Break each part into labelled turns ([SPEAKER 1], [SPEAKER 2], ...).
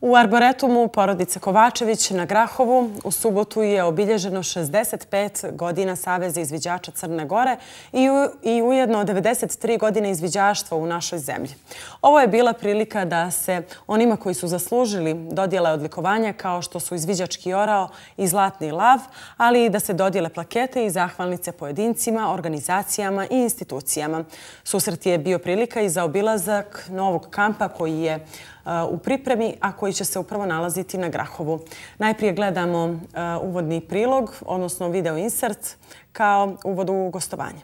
[SPEAKER 1] U Arboretumu porodice Kovačević na Grahovu u subotu je obilježeno 65 godina Saveza izviđača Crne Gore i ujedno 93 godine izviđaštva u našoj zemlji. Ovo je bila prilika da se onima koji su zaslužili dodjele odlikovanja kao što su izviđački orao i zlatni lav, ali i da se dodjele plakete i zahvalnice pojedincima, organizacijama i institucijama. Susret je bio prilika i za obilazak novog kampa koji je izviđačan u pripremi, a koji će se upravo nalaziti na Grahovu. Najprije gledamo uvodni prilog, odnosno video insert, kao uvod u gostovanje.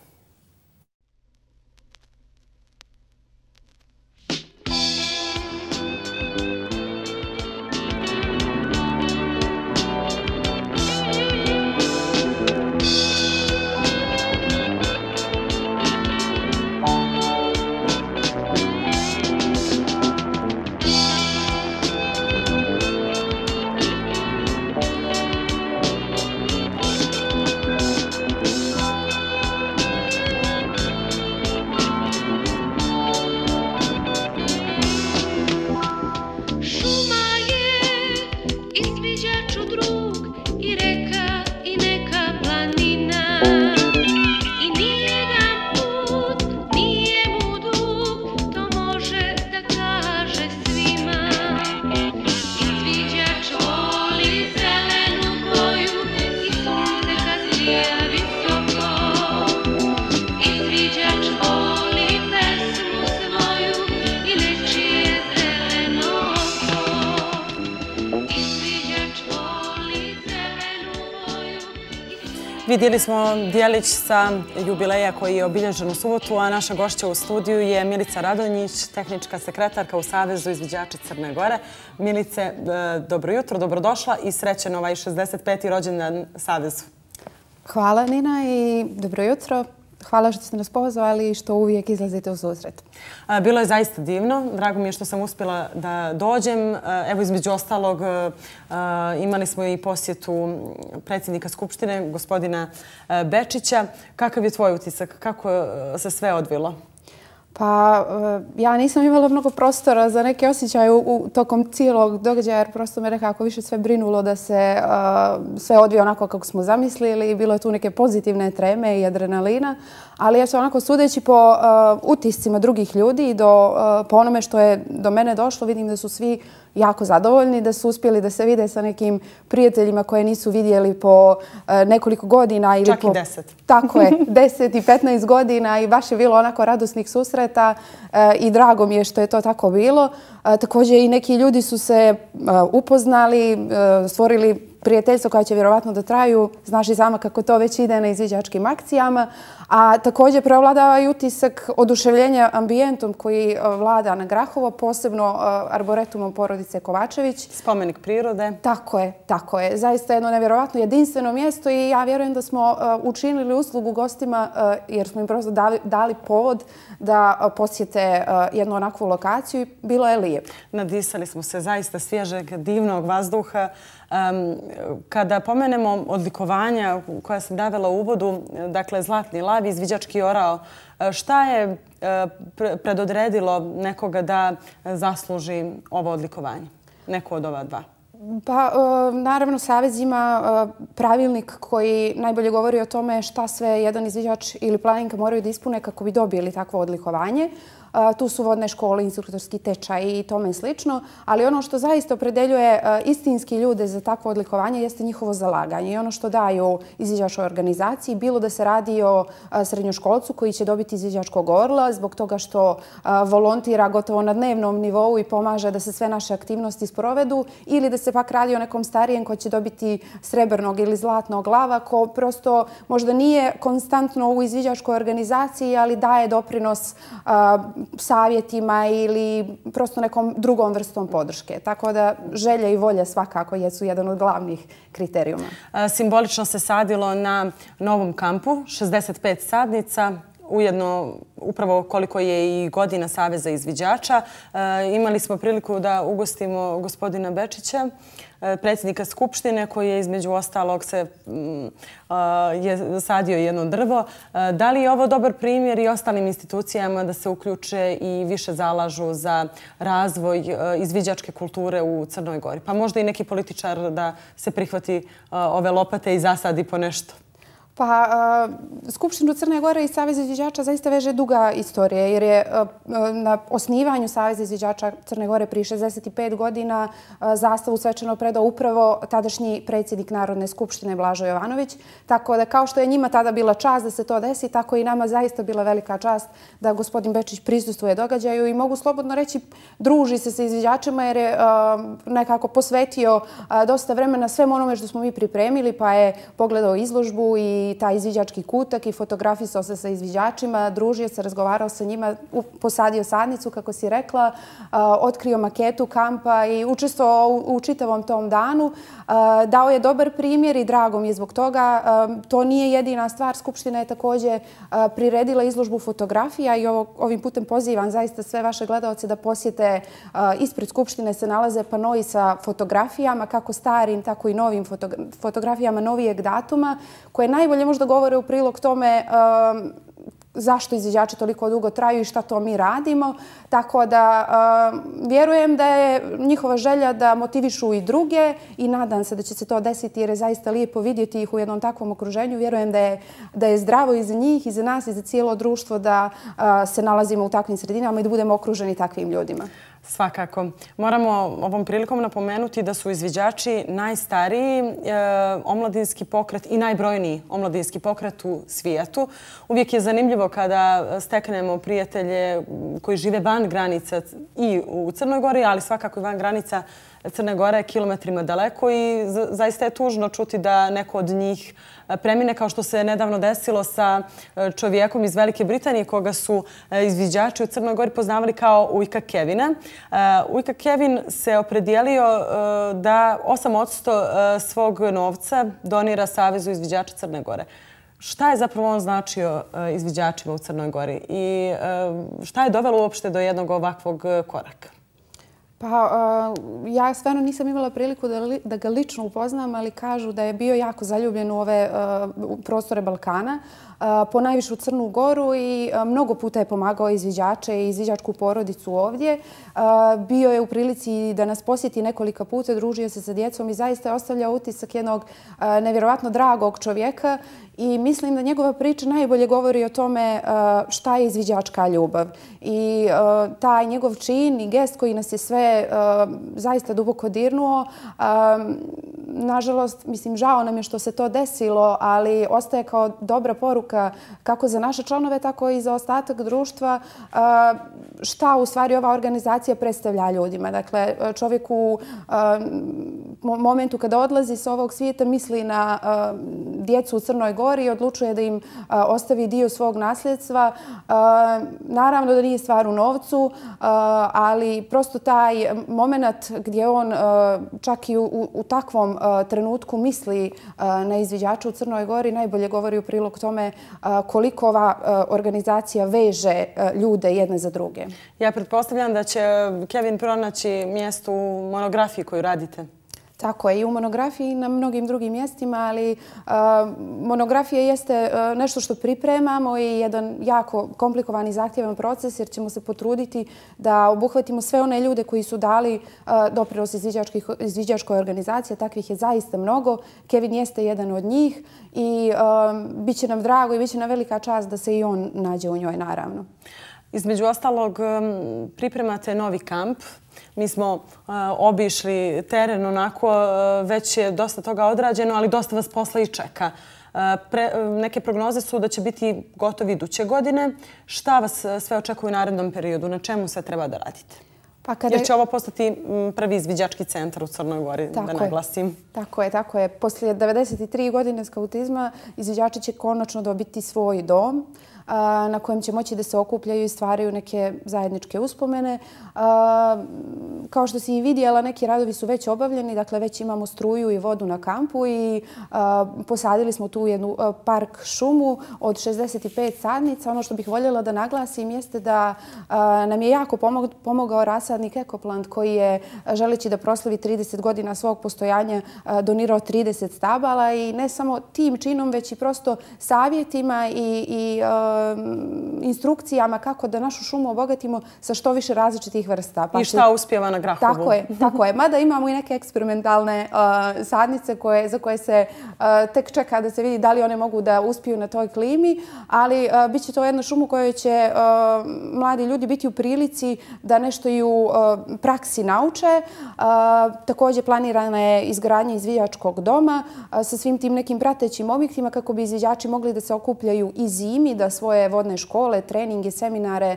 [SPEAKER 1] Vidjeli smo dijelić sa jubileja koji je obilježen u subotu, a naša gošća u studiju je Milica Radonjić, tehnička sekretarka u Savezu izvidjača Crne Gore. Milice, e, dobro jutro, dobrodošla i srećen ovaj 65. rođendan
[SPEAKER 2] Savezu. Hvala Nina i dobro jutro. Hvala što ste nas pozvali i što uvijek izlazite u susret.
[SPEAKER 1] Bilo je zaista divno. Drago mi je što sam uspjela da dođem. Evo između ostalog imali smo i posjetu predsjednika Skupštine, gospodina Bečića. Kakav je tvoj utisak? Kako se sve odvilo?
[SPEAKER 2] Pa eh, ja nisam imala mnogo prostora za neke osjećaje u, tokom cijelog događaja jer prosto me nekako više sve brinulo da se eh, sve odvije onako kako smo zamislili. Bilo je tu neke pozitivne treme i adrenalina, ali ja sam onako sudeći po eh, utiscima drugih ljudi i do, po onome što je do mene došlo vidim da su svi jako zadovoljni da su uspjeli da se vide sa nekim prijateljima koje nisu vidjeli po e, nekoliko godina. Čak i deset. Tako je, deset i petnaest godina i baš je bilo onako radosnih susreta e, i drago mi je što je to tako bilo. E, također i neki ljudi su se upoznali, stvorili prijateljstvo koje će vjerovatno da traju, znaš i sama kako to već ide na izviđačkim akcijama, a također prevladava i utisak oduševljenja ambijentom koji e, vlada na Grahovo, posebno e, arboretumom porodice Kovačević. Spomenik prirode. Tako je, tako je. Zaista jedno nevjerovatno jedinstveno mjesto i ja vjerujem da smo e, učinili uslugu gostima jer smo im prosto dali povod da posjete jednu onakvu lokaciju i bilo je lijep. Nadisali
[SPEAKER 1] smo se zaista svježeg, divnog vazduha. Kada pomenemo odlikovanja koja sam davila u uvodu, dakle Zlatni lav i Zviđački orao, e, šta je e, predodredilo nekoga da zasluži ovo odlikovanje? Neko od ova dva?
[SPEAKER 2] Pa, e, naravno, Savez ima pravilnik koji najbolje govori o tome šta sve jedan izviđač ili planinka moraju da ispune kako bi dobili takvo odlikovanje tu su vodne škole, instruktorski tečaj i tome slično, ali ono što zaista opredeljuje e, istinski ljude za takvo odlikovanje jeste njihovo zalaganje i ono što daju izviđačkoj organizaciji, bilo da se radi o e, srednjoškolcu koji će dobiti izvjeđačkog orla zbog toga što e, volontira gotovo na dnevnom nivou i pomaže da se sve naše aktivnosti sprovedu ili da se pak radi o nekom starijem koji će dobiti srebrnog ili zlatnog lava ko prosto možda nije konstantno u izviđačkoj organizaciji, ali daje doprinos savjetima ili prosto nekom drugom vrstom podrške. Tako da želja i volja svakako jesu jedan od glavnih kriterijuma. E, simbolično
[SPEAKER 1] se sadilo na novom kampu, 65 sadnica, ujedno upravo koliko je i godina Saveza izviđača. E, imali smo priliku da ugostimo gospodina Bečića, e, predsjednika Skupštine koji je između ostalog se mm, e, sadio jedno drvo. Da li je ovo dobar primjer i ostalim institucijama da se uključe i više zalažu za razvoj izviđačke kulture u Crnoj Gori? Pa možda i neki političar da se prihvati ove lopate i zasadi po nešto?
[SPEAKER 2] Pa, Skupštinu Crne Gore i Savjez izviđača zaista veže duga istorija, jer je na osnivanju Savjeza izviđača Crne Gore prije 65 godina zastavu svečano predao upravo tadašnji predsjednik Narodne skupštine Blažo Jovanović. Tako da, kao što je njima tada bila čast da se to desi, tako i nama zaista bila velika čast da gospodin Bečić prisustuje događaju i mogu slobodno reći druži se sa izviđačima jer je nekako posvetio dosta vremena svem onome što smo mi pripremili, pa je pogledao izložbu i taj izviđački kutak i fotografisao se sa izviđačima, družio se, razgovarao sa njima, posadio sadnicu, kako si rekla, otkrio maketu kampa i učestvo u čitavom tom danu. Dao je dobar primjer i drago mi je zbog toga. To nije jedina stvar. Skupština je također priredila izložbu fotografija i ovim putem pozivam zaista sve vaše gledalce da posjete ispred Skupštine se nalaze panoji sa fotografijama, kako starim, tako i novim fotografijama novijeg datuma, koje najbolje najbolje možda govore u prilog tome um, zašto izvidjači toliko dugo traju i šta to mi radimo. Tako da um, vjerujem da je njihova želja da motivišu i druge i nadam se da će se to desiti jer je zaista lijepo vidjeti ih u jednom takvom okruženju. Vjerujem da je zdravo i za njih, i za nas, i za cijelo društvo da uh, se nalazimo u takvim sredinama i da budemo okruženi takvim ljudima.
[SPEAKER 1] Svakako. Moramo ovom prilikom napomenuti da su izviđači najstariji e, omladinski pokret i najbrojniji omladinski pokret u svijetu. Uvijek je zanimljivo kada steknemo prijatelje koji žive van granica i u Crnoj Gori, ali svakako i van granica Crnoj Crne Gore je kilometrima daleko i zaista je tužno čuti da neko od njih e, premine kao što se nedavno desilo sa e, čovjekom iz Velike Britanije koga su e, izviđači u Crnoj Gori poznavali kao Ujka Kevina. Ujka Kevin se opredijelio da 8% svog novca donira Savezu izviđača Crne Gore. Šta je zapravo on značio izviđačima u Crnoj Gori i šta je dovelo uopšte do jednog ovakvog koraka?
[SPEAKER 2] Pa ja stvarno nisam imala priliku da ga lično upoznam, ali kažu da je bio jako zaljubljen u ove prostore Balkana, po najvišu Crnu Goru i mnogo puta je pomagao izviđače i izviđačku porodicu ovdje. Bio je u prilici da nas posjeti nekolika puta, družio se sa djecom i zaista je ostavljao utisak jednog nevjerovatno dragog čovjeka i mislim da njegova priča najbolje govori o tome e, šta je izviđačka ljubav. I e, taj njegov čin i gest koji nas je sve e, zaista duboko dirnuo, nažalost, mislim, žao nam je što se to desilo, ali ostaje kao dobra poruka kako za naše članove, tako i za ostatak društva, e, šta u stvari ova organizacija predstavlja ljudima. Dakle, čovjek u e, momentu kada odlazi s ovog svijeta misli na e, djecu u Crnoj gori i odlučuje da im ostavi dio svog nasljedstva. Naravno da nije stvar u novcu, ali prosto taj moment gdje on čak i u takvom Eh, trenutku misli eh, na izviđača u Crnoj Gori najbolje govori u prilog tome eh, koliko ova organizacija veže ljude jedne za druge.
[SPEAKER 1] Ja pretpostavljam da će Kevin pronaći mjesto u monografiji koju radite.
[SPEAKER 2] Tako je, i u monografiji i na mnogim drugim mjestima, ali e, monografija jeste e, nešto što pripremamo i jedan jako komplikovan i zahtjevan proces jer ćemo se potruditi da obuhvatimo sve one ljude koji su dali e, doprinos izviđačkoj organizacije. takvih je zaista mnogo. Kevin jeste jedan od njih i bit će nam drago i bit će nam velika čast da se i on nađe u njoj, naravno.
[SPEAKER 1] Između ostalog, pripremate novi kamp. Mi smo e, obišli teren onako, e, već je dosta toga odrađeno, ali dosta vas posla i čeka. E, neke prognoze su da će biti gotovi iduće godine. Šta vas sve očekuje u narednom periodu? Na čemu sve treba da radite? Pa Jer će ovo postati prvi izviđački centar u Crnoj Gori, da naglasim.
[SPEAKER 2] Tako je, tako je. Poslije 93 godine skautizma izviđači će konačno dobiti svoj dom na kojem će moći da se okupljaju i stvaraju neke zajedničke uspomene. Kao što si i vidjela, neki radovi su već obavljeni, dakle već imamo struju i vodu na kampu i posadili smo tu jednu park šumu od 65 sadnica. Ono što bih voljela da naglasim jeste da nam je jako pomogao rasadnik Ekoplant koji je, želeći da proslavi 30 godina svog postojanja, donirao 30 stabala i ne samo tim činom, već i prosto savjetima i instrukcijama kako da našu šumu obogatimo sa što više različitih vrsta. Pa I šta uspjeva na grahovu. Tako je, tako je. Mada imamo i neke eksperimentalne eh, sadnice za koje se eh, tek čeka da se vidi da li one mogu da uspiju na toj klimi, ali eh, bit će to jedna šuma koja će mladi ljudi biti u prilici da nešto i u praksi nauče. Također planirana je izgradnja izvijačkog doma sa svim tim nekim pratećim objektima kako bi izvijači mogli da se okupljaju i zimi, da svoje svoje vodne škole, treninge, seminare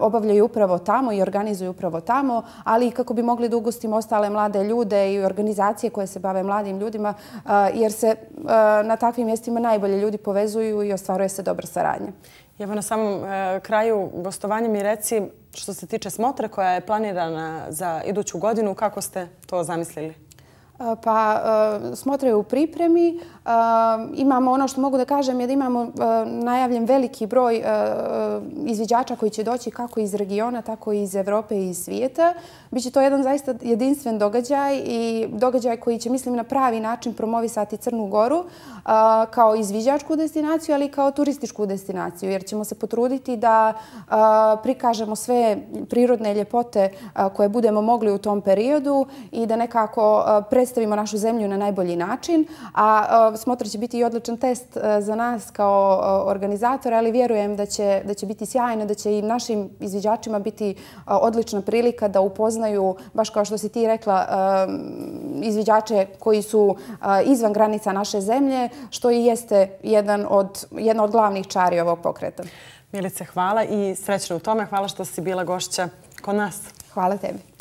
[SPEAKER 2] obavljaju upravo tamo i organizuju upravo tamo, ali i kako bi mogli da ugustimo ostale mlade ljude i organizacije koje se bave mladim ljudima, jer se na takvim mjestima najbolje ljudi povezuju i ostvaruje se dobra saradnja.
[SPEAKER 1] Evo na samom e, kraju gostovanja mi reci što se tiče smotre koja je planirana za iduću godinu, kako ste to zamislili?
[SPEAKER 2] Pa, smotraju u pripremi. Imamo ono što mogu da kažem je da imamo najavljen veliki broj izviđača koji će doći kako iz regiona, tako i iz Evrope i iz svijeta. Biće to jedan zaista jedinstven događaj i događaj koji će, mislim, na pravi način promovisati Crnu Goru kao izviđačku destinaciju, ali i kao turističku destinaciju, jer ćemo se potruditi da prikažemo sve prirodne ljepote koje budemo mogli u tom periodu i da nekako predstavljamo predstavimo našu zemlju na najbolji način, a smotra će biti i odličan test e, za nas kao organizatora, ali vjerujem da će biti sjajno, da će i našim izviđačima biti odlična prilika da upoznaju, baš kao što si ti rekla, e, izviđače koji su e, izvan granica naše zemlje, što i jeste jedna od glavnih čari ovog pokreta. Milice, hvala
[SPEAKER 1] i srećno u tome. Hvala što si bila gošća kod nas. Hvala tebi.